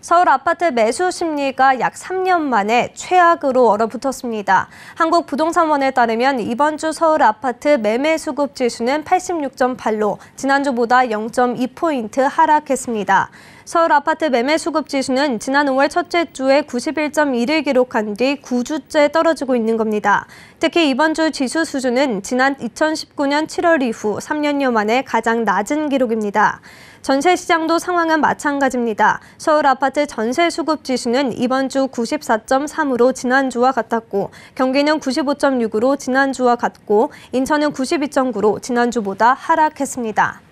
서울 아파트 매수 심리가 약 3년 만에 최악으로 얼어붙었습니다. 한국부동산원에 따르면 이번 주 서울 아파트 매매 수급 지수는 86.8로 지난주보다 0.2포인트 하락했습니다. 서울 아파트 매매 수급 지수는 지난 5월 첫째 주에 91.1을 기록한 뒤 9주째 떨어지고 있는 겁니다. 특히 이번 주 지수 수준은 지난 2019년 7월 이후 3년여 만에 가장 낮은 기록입니다. 전세 시장도 상황은 마찬가지입니다. 서울 아파트 전세 수급 지수는 이번 주 94.3으로 지난주와 같았고 경기는 95.6으로 지난주와 같고 인천은 92.9로 지난주보다 하락했습니다.